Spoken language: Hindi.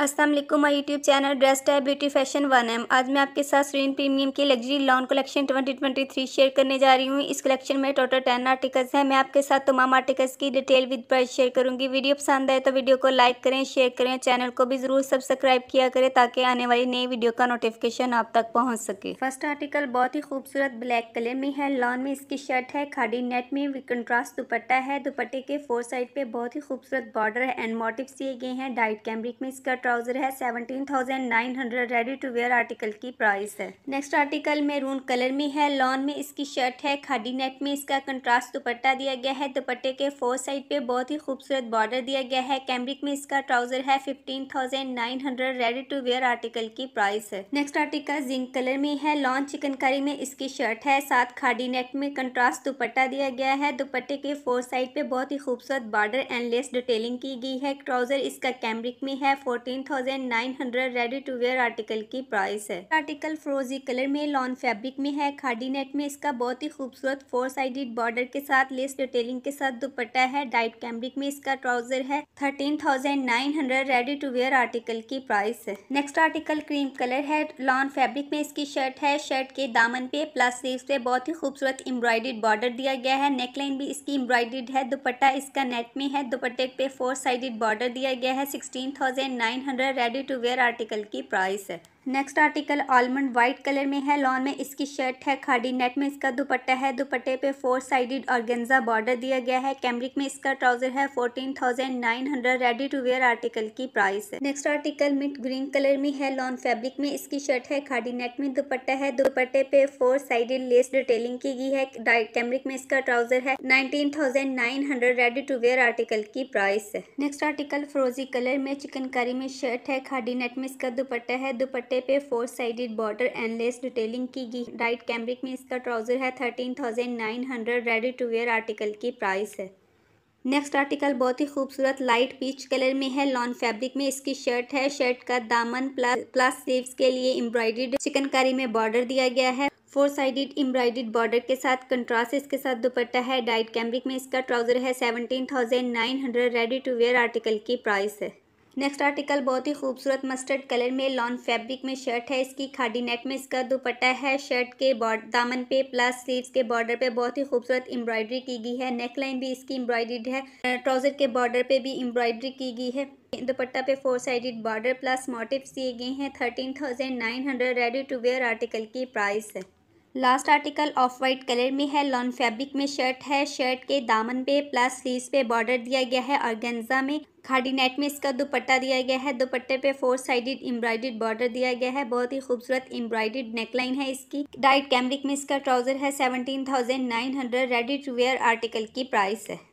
Aslam my YouTube channel dress type beauty fashion one M आज मैं आपके साथ स्क्रीन प्रीमियम की लग्जरी लॉन कलेक्शन 2023 शेयर करने जा रही हूँ इस कलेक्शन में टोटल टेन आर्टिकल्स हैं मैं आपके साथ तमाम आर्टिकल्स की डिटेल विद प्राइस शेयर करूँगी वीडियो पसंद आए तो वीडियो को लाइक करें शेयर करें चैनल को भी ज़रूर सब्सक्राइब किया करें ताकि आने वाली नई वीडियो का नोटिफिकेशन आप तक पहुँच सके फर्स्ट आर्टिकल बहुत ही खूबसूरत ब्लैक कलर में है लॉन में इसकी शर्ट है खाड़ी नेट में कंट्रास्ट दुपट्टा है दुपट्टे के फोर साइड पर बहुत ही खूबसूरत बॉर्डर है एंड मोटिव दिए गए हैं डाइट कैमरिक में इसका ट्राउज़र है seventeen thousand nine hundred ready to wear article की प्राइस है नेक्स्ट आर्टिकल मेरून कलर में है लॉन में इसकी शर्ट है खाडी नेट में इसका कंट्रास्ट दुपट्टा दिया गया है दुपट्टे के फोर साइड पे बहुत ही खूबसूरत बॉर्डर दिया गया है कैमरिक में इसका ट्राउज़र है fifteen thousand nine hundred ready to wear article की प्राइस है नेक्स्ट आर्टिकल जिंक कलर में है लॉन चिकनकारी में इसकी शर्ट है साथ खाडी नेट में कंट्रास्ट दुपट्टा दिया गया है दुपट्टे के फोर साइड पे बहुत ही खूबसूरत बॉर्डर एंड लेस डिटेलिंग की गई है ट्राउज़र इसका कैमरिक में है fourteen thousand nine hundred ready to wear article की प्राइस है आर्टिकल फ्रोजी कलर में लॉन फैब्रिक में है खाडी नेट में इसका बहुत ही खूबसूरत फोर साइडेड बॉर्डर के साथ लेस डिटेलिंग के साथ दुपट्टा है डाइट कैम्ब्रिक में इसका ट्राउजर है thirteen thousand nine hundred ready to wear article की प्राइस है नेक्स्ट आर्टिकल क्रीम कलर है लॉन फैब्रिक में इसकी शर्ट है शर्ट के दामन पे प्लस लीव पे बहुत ही खूबसूरत एम्ब्रॉयडेड बॉर्डर दिया गया है नेकलाइन भी इसकी एम्ब्रॉयडेड है दुपट्टा इसका नेट में है दुपट्टे पे फोर साइडेड बॉर्डर दिया गया है sixteen thousand nine hundred ready to wear article की प्राइस है next article almond white colour में है लॉन में इसकी शर्ट है खाड़ी नेट में इसका दुपट्टा है दुपट्टे पे फोर साइडेड गेंजा बॉर्डर दिया गया है कैमरिक में इसका ट्राउजर है fourteen thousand nine hundred ready to wear article की प्राइस है next article mint green colour में है लॉन फेब्रिक में इसकी शर्ट है खाड़ी नेट में दुपट्टा है दुपट्टे पे फोर साइडेड लेस डिटेलिंग की गई है कैमरिक में इसका ट्राउजर है nineteen thousand nine hundred ready to wear article की प्राइस है नेक्स्ट आर्टिकल फ्रोजी कलर में चिकनकारी में शर्ट है खाड़ी नेट में इसका दुपट्टा है दुपट्टे पे four sided border and lace detailing की गई डाइट कैमरिक में इसका ट्राउजर है thirteen thousand nine hundred ready to wear article की प्राइस है नेक्स्ट आर्टिकल बहुत ही खूबसूरत लाइट पीच कलर में है लॉन फैब्रिक में इसकी शर्ट है शर्ट का दामन प्लस प्लस स्लीव्स के लिए एम्ब्रॉयडेड चिकनकारी में बॉर्डर दिया गया है फोर साइडेड एम्ब्रॉयडेड बॉर्डर के साथ कंट्रास्ट इसके साथ दुपट्टा है डाइट कैमरिक में इसका ट्राउजर है seventeen thousand nine hundred ready to wear article की प्राइस है नेक्स्ट आर्टिकल बहुत ही खूबसूरत मस्टर्ड कलर में लॉन फैब्रिक में शर्ट है इसकी खाडी नेक में इसका दुपट्टा है शर्ट के बॉर्ड दामन पे प्लस स्लीव्स के बॉर्डर पे बहुत ही खूबसूरत एम्ब्रॉयडरी की गई है नेक लाइन भी इसकी एम्ब्रॉयडरीड है ट्राउजर के बॉर्डर पे भी एम्ब्रॉयडरी की गई है दुपट्टा पे four sided border plus motif दिए गए हैं thirteen thousand nine hundred ready to wear article की प्राइस है last article off white colour में है लॉन फैब्रिक में शर्ट है शर्ट के दामन पे प्लस स्लीव पे बॉर्डर दिया गया है और गेंजा में खाड़ी नेट में इसका दुपट्टा दिया गया है दुपट्टे पे फोर साइडेड एम्ब्रॉयडेड बॉर्डर दिया गया है बहुत ही खूबसूरत एम्ब्रॉयडेड नेकलाइन है इसकी डाइट कैमरिक में इसका ट्राउजर है seventeen thousand nine hundred ready to wear article की प्राइस है